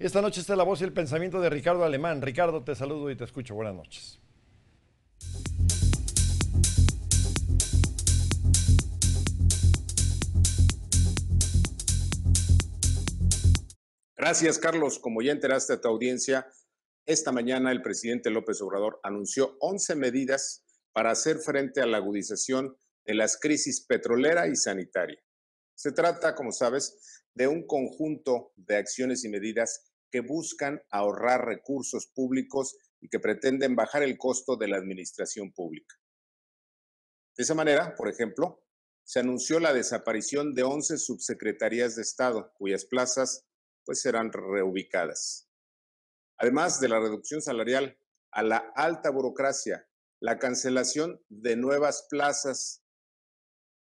Esta noche está la voz y el pensamiento de Ricardo Alemán. Ricardo, te saludo y te escucho. Buenas noches. Gracias, Carlos. Como ya enteraste a tu audiencia, esta mañana el presidente López Obrador anunció 11 medidas para hacer frente a la agudización de las crisis petrolera y sanitaria. Se trata, como sabes, de un conjunto de acciones y medidas que buscan ahorrar recursos públicos y que pretenden bajar el costo de la administración pública. De esa manera, por ejemplo, se anunció la desaparición de 11 subsecretarías de Estado, cuyas plazas pues serán reubicadas. Además de la reducción salarial a la alta burocracia, la cancelación de nuevas plazas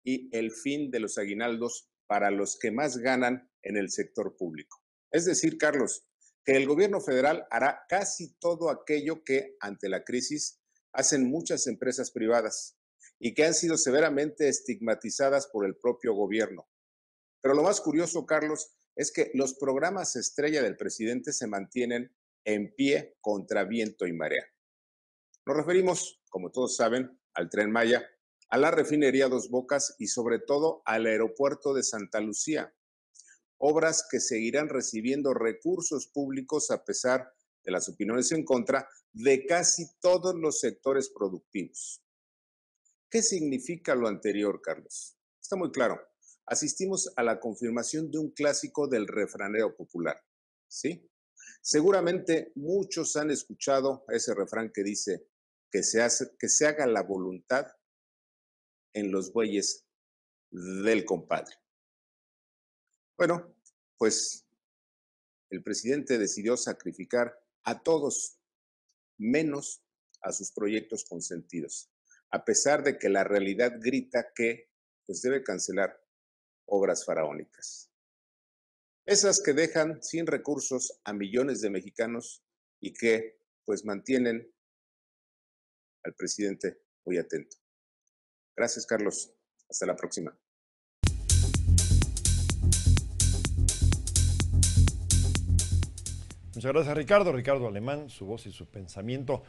y el fin de los aguinaldos para los que más ganan en el sector público. Es decir, Carlos, que el gobierno federal hará casi todo aquello que, ante la crisis, hacen muchas empresas privadas y que han sido severamente estigmatizadas por el propio gobierno. Pero lo más curioso, Carlos, es que los programas estrella del presidente se mantienen en pie contra viento y marea. Nos referimos, como todos saben, al tren Maya, a la refinería Dos Bocas y sobre todo al aeropuerto de Santa Lucía, obras que seguirán recibiendo recursos públicos a pesar de las opiniones en contra de casi todos los sectores productivos. ¿Qué significa lo anterior, Carlos? Está muy claro. Asistimos a la confirmación de un clásico del refraneo popular. ¿Sí? Seguramente muchos han escuchado ese refrán que dice que se, que se haga la voluntad en los bueyes del compadre. Bueno, pues el presidente decidió sacrificar a todos, menos a sus proyectos consentidos, a pesar de que la realidad grita que pues debe cancelar obras faraónicas. Esas que dejan sin recursos a millones de mexicanos y que pues mantienen al presidente muy atento. Gracias, Carlos. Hasta la próxima. Muchas gracias Ricardo, Ricardo Alemán, su voz y su pensamiento.